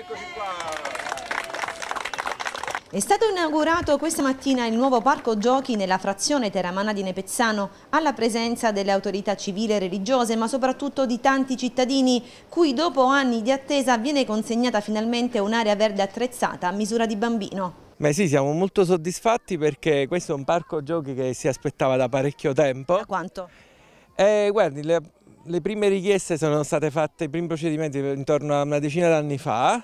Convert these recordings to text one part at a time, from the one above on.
Eccoci qua. È stato inaugurato questa mattina il nuovo parco giochi nella frazione teramana di Nepezzano alla presenza delle autorità civili e religiose ma soprattutto di tanti cittadini cui dopo anni di attesa viene consegnata finalmente un'area verde attrezzata a misura di bambino. Beh sì, siamo molto soddisfatti perché questo è un parco giochi che si aspettava da parecchio tempo. Da quanto? Eh, guardi, le prime richieste sono state fatte, i primi procedimenti intorno a una decina d'anni fa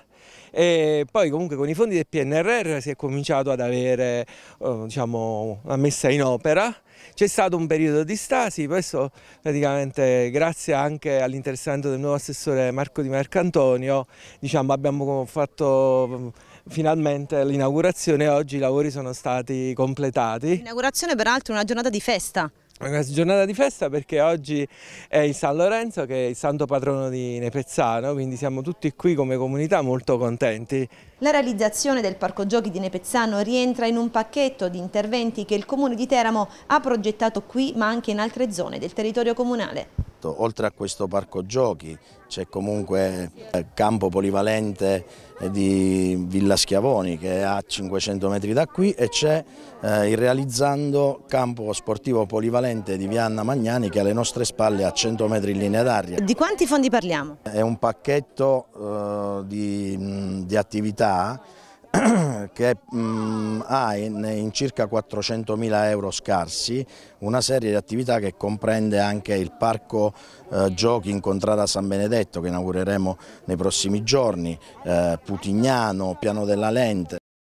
e poi comunque con i fondi del PNRR si è cominciato ad avere eh, diciamo, una messa in opera. C'è stato un periodo di stasi, questo praticamente grazie anche all'interessamento del nuovo assessore Marco Di Mercantonio diciamo, abbiamo fatto mm, finalmente l'inaugurazione e oggi i lavori sono stati completati. L'inaugurazione peraltro è una giornata di festa. È una giornata di festa perché oggi è il San Lorenzo che è il santo patrono di Nepezzano, quindi siamo tutti qui come comunità molto contenti. La realizzazione del parco giochi di Nepezzano rientra in un pacchetto di interventi che il comune di Teramo ha progettato qui ma anche in altre zone del territorio comunale fatto. Certo, oltre a questo parco giochi c'è comunque il eh, campo polivalente eh, di Villa Schiavoni che è a 500 metri da qui e c'è eh, il realizzando campo sportivo polivalente di Vianna Magnani che è alle nostre spalle a 100 metri in linea d'aria. Di quanti fondi parliamo? È un pacchetto eh, di, di attività che mh, mm, ha in, in circa 400.000 euro scarsi una serie di attività che comprende anche il parco eh, giochi in Contrada San Benedetto che inaugureremo nei prossimi giorni, eh, Putignano, Piano della Lente.